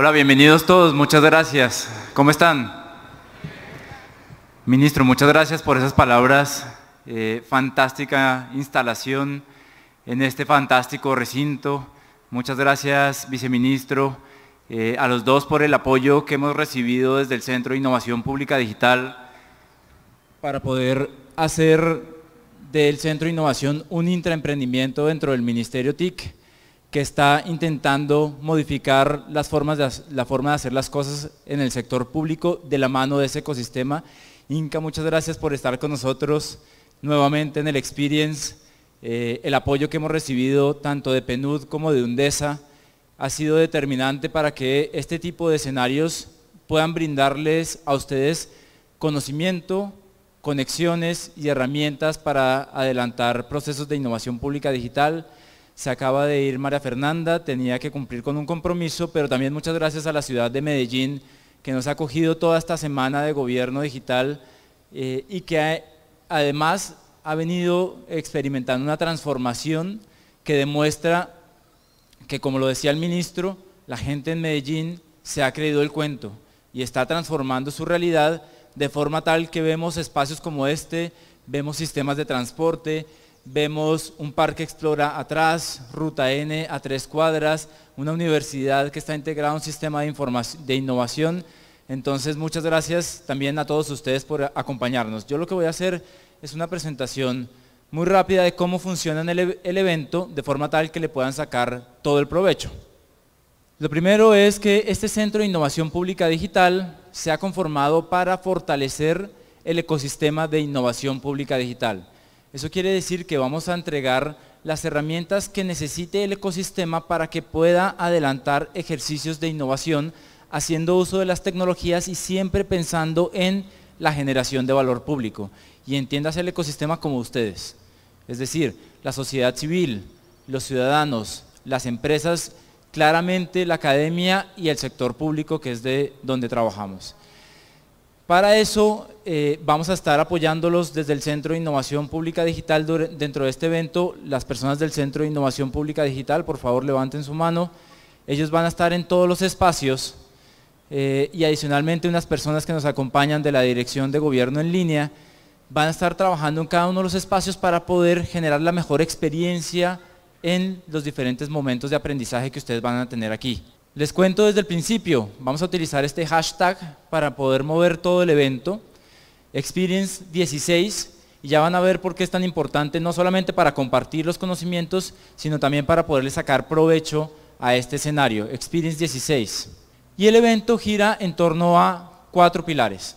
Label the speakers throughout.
Speaker 1: Hola, bienvenidos todos, muchas gracias. ¿Cómo están? Ministro, muchas gracias por esas palabras. Eh, fantástica instalación en este fantástico recinto. Muchas gracias, viceministro, eh, a los dos por el apoyo que hemos recibido desde el Centro de Innovación Pública Digital para poder hacer del Centro de Innovación un intraemprendimiento dentro del Ministerio TIC que está intentando modificar las formas la forma de hacer las cosas en el sector público de la mano de ese ecosistema. Inca, muchas gracias por estar con nosotros nuevamente en el Experience. Eh, el apoyo que hemos recibido tanto de PNUD como de UNDESA ha sido determinante para que este tipo de escenarios puedan brindarles a ustedes conocimiento, conexiones y herramientas para adelantar procesos de innovación pública digital, se acaba de ir María Fernanda, tenía que cumplir con un compromiso, pero también muchas gracias a la ciudad de Medellín que nos ha acogido toda esta semana de gobierno digital eh, y que además ha venido experimentando una transformación que demuestra que, como lo decía el ministro, la gente en Medellín se ha creído el cuento y está transformando su realidad de forma tal que vemos espacios como este, vemos sistemas de transporte, vemos un parque explora atrás, ruta N a tres cuadras, una universidad que está integrada a un sistema de, innovación. Entonces, muchas gracias también a todos ustedes por acompañarnos. Yo lo que voy a hacer es una presentación muy rápida de cómo funciona el evento, de forma tal que le puedan sacar todo el provecho. Lo primero es que este Centro de Innovación Pública Digital se ha conformado para fortalecer el ecosistema de innovación pública digital. Eso quiere decir que vamos a entregar las herramientas que necesite el ecosistema para que pueda adelantar ejercicios de innovación haciendo uso de las tecnologías y siempre pensando en la generación de valor público. Y entiendas el ecosistema como ustedes. Es decir, la sociedad civil, los ciudadanos, las empresas, claramente la academia y el sector público que es de donde trabajamos. Para eso eh, vamos a estar apoyándolos desde el Centro de Innovación Pública Digital dentro de este evento. Las personas del Centro de Innovación Pública Digital, por favor levanten su mano. Ellos van a estar en todos los espacios eh, y adicionalmente unas personas que nos acompañan de la Dirección de Gobierno en Línea van a estar trabajando en cada uno de los espacios para poder generar la mejor experiencia en los diferentes momentos de aprendizaje que ustedes van a tener aquí. Les cuento desde el principio, vamos a utilizar este hashtag para poder mover todo el evento, Experience 16, y ya van a ver por qué es tan importante, no solamente para compartir los conocimientos, sino también para poderle sacar provecho a este escenario, Experience 16. Y el evento gira en torno a cuatro pilares,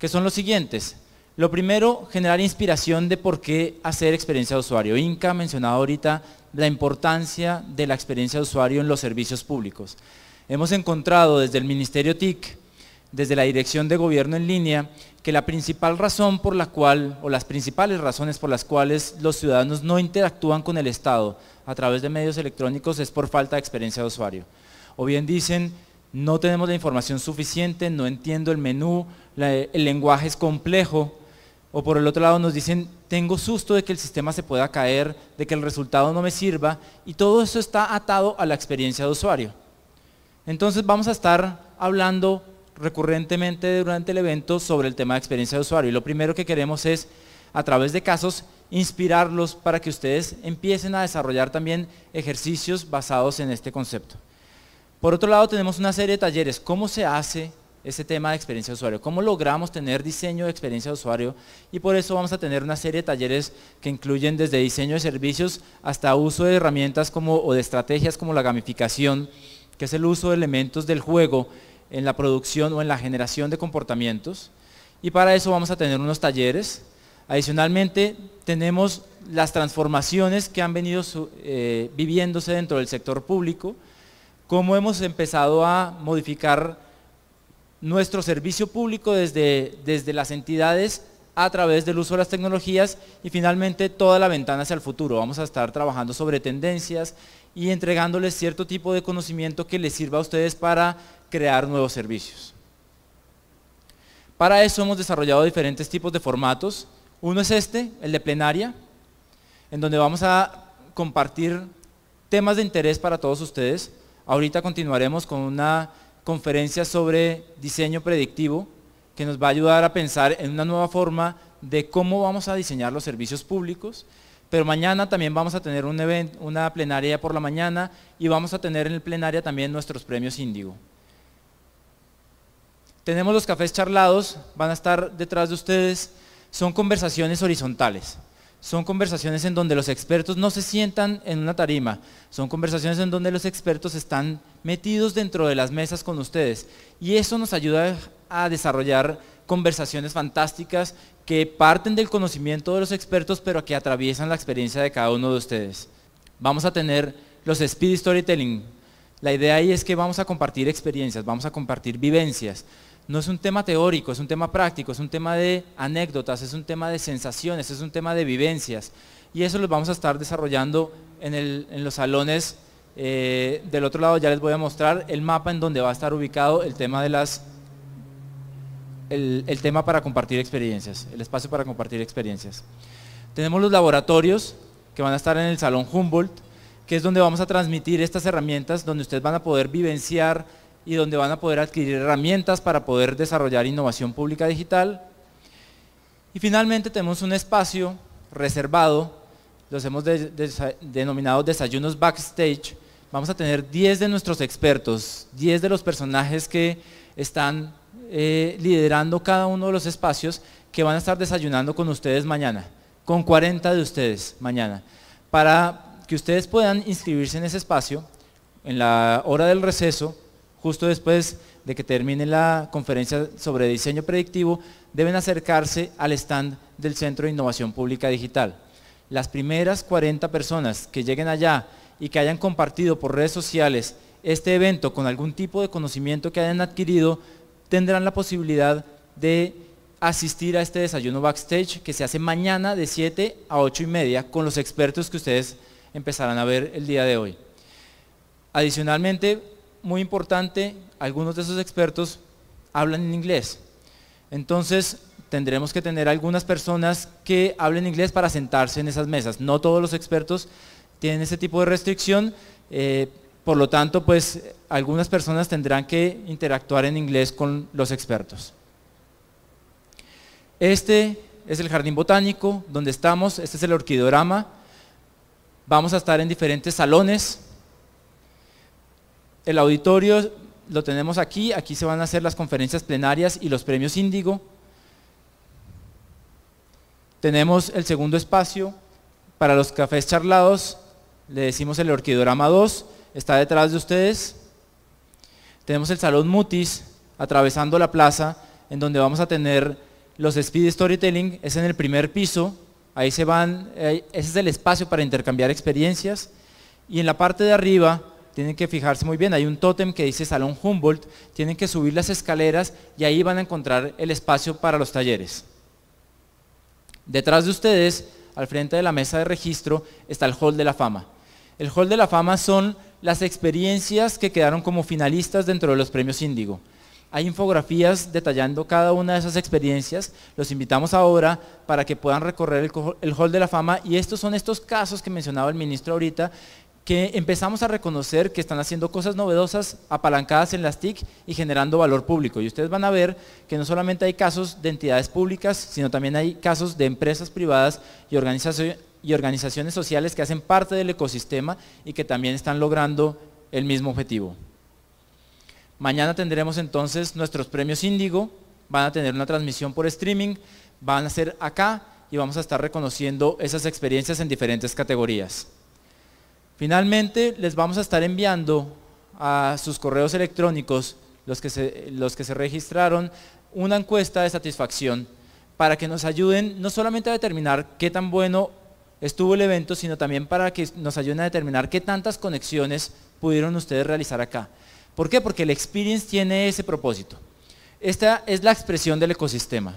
Speaker 1: que son los siguientes. Lo primero, generar inspiración de por qué hacer experiencia de usuario. Inca mencionado ahorita la importancia de la experiencia de usuario en los servicios públicos. Hemos encontrado desde el Ministerio TIC, desde la Dirección de Gobierno en Línea, que la principal razón por la cual, o las principales razones por las cuales los ciudadanos no interactúan con el Estado a través de medios electrónicos es por falta de experiencia de usuario. O bien dicen, no tenemos la información suficiente, no entiendo el menú, el lenguaje es complejo, o por el otro lado nos dicen, tengo susto de que el sistema se pueda caer, de que el resultado no me sirva, y todo eso está atado a la experiencia de usuario. Entonces vamos a estar hablando recurrentemente durante el evento sobre el tema de experiencia de usuario. Y lo primero que queremos es, a través de casos, inspirarlos para que ustedes empiecen a desarrollar también ejercicios basados en este concepto. Por otro lado, tenemos una serie de talleres, cómo se hace ese tema de experiencia de usuario, cómo logramos tener diseño de experiencia de usuario y por eso vamos a tener una serie de talleres que incluyen desde diseño de servicios hasta uso de herramientas como, o de estrategias como la gamificación, que es el uso de elementos del juego en la producción o en la generación de comportamientos y para eso vamos a tener unos talleres. Adicionalmente tenemos las transformaciones que han venido eh, viviéndose dentro del sector público, cómo hemos empezado a modificar nuestro servicio público desde, desde las entidades a través del uso de las tecnologías y finalmente toda la ventana hacia el futuro. Vamos a estar trabajando sobre tendencias y entregándoles cierto tipo de conocimiento que les sirva a ustedes para crear nuevos servicios. Para eso hemos desarrollado diferentes tipos de formatos. Uno es este, el de plenaria, en donde vamos a compartir temas de interés para todos ustedes. Ahorita continuaremos con una conferencia sobre diseño predictivo que nos va a ayudar a pensar en una nueva forma de cómo vamos a diseñar los servicios públicos. Pero mañana también vamos a tener una plenaria por la mañana y vamos a tener en el plenaria también nuestros premios Índigo. Tenemos los cafés charlados, van a estar detrás de ustedes, son conversaciones horizontales son conversaciones en donde los expertos no se sientan en una tarima, son conversaciones en donde los expertos están metidos dentro de las mesas con ustedes. Y eso nos ayuda a desarrollar conversaciones fantásticas que parten del conocimiento de los expertos, pero que atraviesan la experiencia de cada uno de ustedes. Vamos a tener los speed storytelling. La idea ahí es que vamos a compartir experiencias, vamos a compartir vivencias no es un tema teórico, es un tema práctico, es un tema de anécdotas, es un tema de sensaciones, es un tema de vivencias. Y eso lo vamos a estar desarrollando en, los salones. Eh, del otro lado ya les voy a mostrar el mapa en donde va a estar ubicado el tema de las... el, el tema para compartir experiencias, el espacio para compartir experiencias. Tenemos los laboratorios que van a estar en el Salón Humboldt, que es donde vamos a transmitir estas herramientas, donde ustedes van a poder vivenciar y donde van a poder adquirir herramientas para poder desarrollar innovación pública digital. Y finalmente tenemos un espacio reservado, los hemos denominado desayunos backstage. Vamos a tener 10 de nuestros expertos, 10 de los personajes que están eh, liderando cada uno de los espacios que van a estar desayunando con ustedes mañana, con 40 de ustedes mañana, para que ustedes puedan inscribirse en ese espacio, en la hora del receso, justo después de que termine la conferencia sobre diseño predictivo, deben acercarse al stand del Centro de Innovación Pública Digital. Las primeras 40 personas que lleguen allá y que hayan compartido por redes sociales este evento con algún tipo de conocimiento que hayan adquirido, tendrán la posibilidad de asistir a este desayuno backstage que se hace mañana de 7 a 8 y media con los expertos que ustedes empezarán a ver el día de hoy. Adicionalmente, muy importante, algunos de esos expertos hablan en inglés. Entonces, tendremos que tener algunas personas que hablen inglés para sentarse en esas mesas. No todos los expertos tienen ese tipo de restricción, eh, por lo tanto, pues algunas personas tendrán que interactuar en inglés con los expertos. Este es el jardín botánico donde estamos, este es el orquidorama. Vamos a estar en diferentes salones, el auditorio lo tenemos aquí, aquí se van a hacer las conferencias plenarias y los premios Índigo. Tenemos el segundo espacio para los cafés charlados, le decimos el Orquidorama 2, está detrás de ustedes. Tenemos el Salón Mutis, atravesando la plaza, en donde vamos a tener los Speed Storytelling, es en el primer piso, ahí se van, ese es el espacio para intercambiar experiencias. Y en la parte de arriba tienen que fijarse muy bien, hay un tótem que dice Salón Humboldt, tienen que subir las escaleras y ahí van a encontrar el espacio para los talleres. Detrás de ustedes, al frente de la mesa de registro, está el Hall de la Fama. El Hall de la Fama son las experiencias que quedaron como finalistas dentro de los premios Índigo. Hay infografías detallando cada una de esas experiencias. Los invitamos ahora para que puedan recorrer el, Hall de la Fama. Y estos son estos casos que mencionaba el ministro ahorita, que empezamos a reconocer que están haciendo cosas novedosas apalancadas en las TIC y generando valor público. Y ustedes van a ver que no solamente hay casos de entidades públicas, sino también hay casos de empresas privadas y, organizaciones, y organizaciones sociales que hacen parte del ecosistema y que también están logrando el mismo objetivo. Mañana tendremos entonces nuestros premios Índigo, van a tener una transmisión por streaming, van a ser acá y vamos a estar reconociendo esas experiencias en diferentes categorías. Finalmente, les vamos a estar enviando a sus correos electrónicos, los que se, registraron, una encuesta de satisfacción para que nos ayuden no solamente a determinar qué tan bueno estuvo el evento, sino también para que nos ayuden a determinar qué tantas conexiones pudieron ustedes realizar acá. ¿Por qué? Porque el experience tiene ese propósito. Esta es la expresión del ecosistema.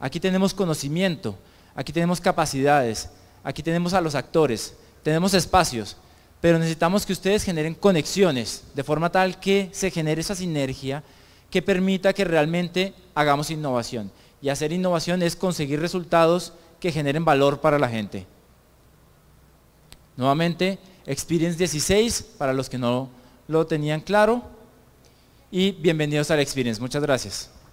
Speaker 1: Aquí tenemos conocimiento, aquí tenemos capacidades, aquí tenemos a los actores, tenemos espacios, pero necesitamos que ustedes generen conexiones de forma tal que se genere esa sinergia que permita que realmente hagamos innovación. Y hacer innovación es conseguir resultados que generen valor para la gente. Nuevamente, Experience 16 para los que no lo tenían claro. Y bienvenidos al Experience. Muchas gracias.